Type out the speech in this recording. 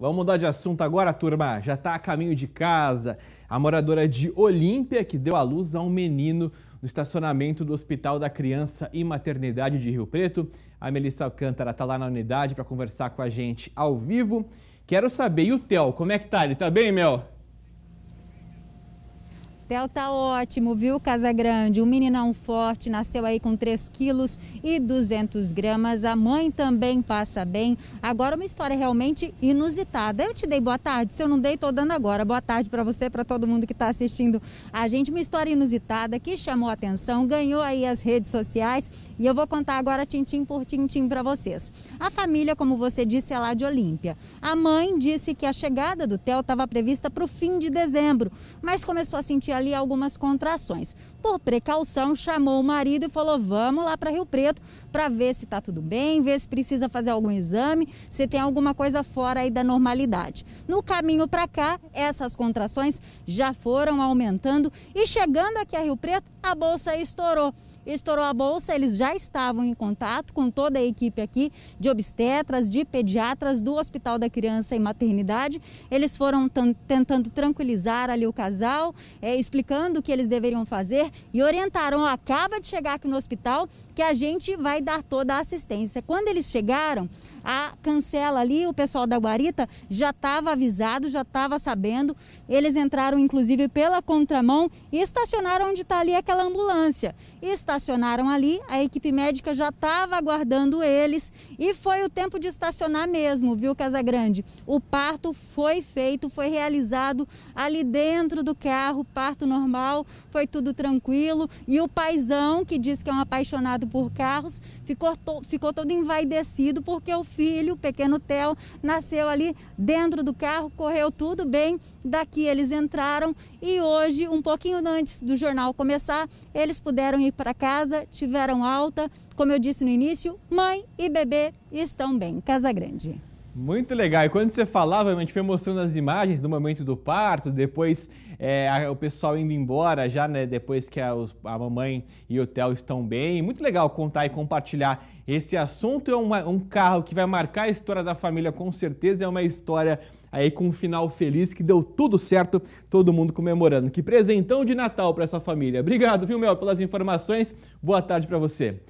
Vamos mudar de assunto agora, turma. Já está a caminho de casa. A moradora de Olímpia, que deu à luz a um menino no estacionamento do Hospital da Criança e Maternidade de Rio Preto. A Melissa Alcântara está lá na unidade para conversar com a gente ao vivo. Quero saber, e o Theo, como é que tá? Ele tá bem, Mel? Theo tá ótimo, viu, Casa Grande? Um meninão forte, nasceu aí com 3 quilos e 200 gramas. A mãe também passa bem. Agora uma história realmente inusitada. Eu te dei boa tarde, se eu não dei, tô dando agora. Boa tarde para você, para todo mundo que está assistindo a gente. Uma história inusitada que chamou atenção, ganhou aí as redes sociais e eu vou contar agora tintim por tintim para vocês. A família, como você disse, é lá de Olímpia. A mãe disse que a chegada do Theo estava prevista para o fim de dezembro, mas começou a sentir ali algumas contrações. Por precaução, chamou o marido e falou: Vamos lá para Rio Preto para ver se está tudo bem, ver se precisa fazer algum exame, se tem alguma coisa fora aí da normalidade. No caminho para cá, essas contrações já foram aumentando e chegando aqui a Rio Preto, a bolsa estourou estourou a bolsa, eles já estavam em contato com toda a equipe aqui de obstetras, de pediatras do Hospital da Criança e Maternidade. Eles foram tentando tranquilizar ali o casal, é, explicando o que eles deveriam fazer e orientaram: acaba de chegar aqui no hospital que a gente vai dar toda a assistência. Quando eles chegaram, a cancela ali, o pessoal da guarita já estava avisado, já estava sabendo. Eles entraram, inclusive, pela contramão e estacionaram onde está ali aquela ambulância. Estacionaram ali, a equipe médica já estava aguardando eles e foi o tempo de estacionar mesmo, viu, Casagrande? O parto foi feito, foi realizado ali dentro do carro, parto normal, foi tudo tranquilo. E o paizão, que diz que é um apaixonado por carros, ficou, to ficou todo envaidecido porque o filho, o pequeno Theo, nasceu ali dentro do carro, correu tudo bem. Daqui eles entraram e hoje, um pouquinho antes do jornal começar, eles puderam ir para casa, tiveram alta. Como eu disse no início, mãe e bebê estão bem. Casa Grande. Muito legal. E quando você falava, a gente foi mostrando as imagens do momento do parto, depois é, a, o pessoal indo embora já, né? Depois que a, os, a mamãe e o Theo estão bem. Muito legal contar e compartilhar esse assunto. É uma, um carro que vai marcar a história da família, com certeza. É uma história aí com um final feliz, que deu tudo certo, todo mundo comemorando. Que presentão de Natal para essa família. Obrigado, viu, Mel, pelas informações. Boa tarde para você.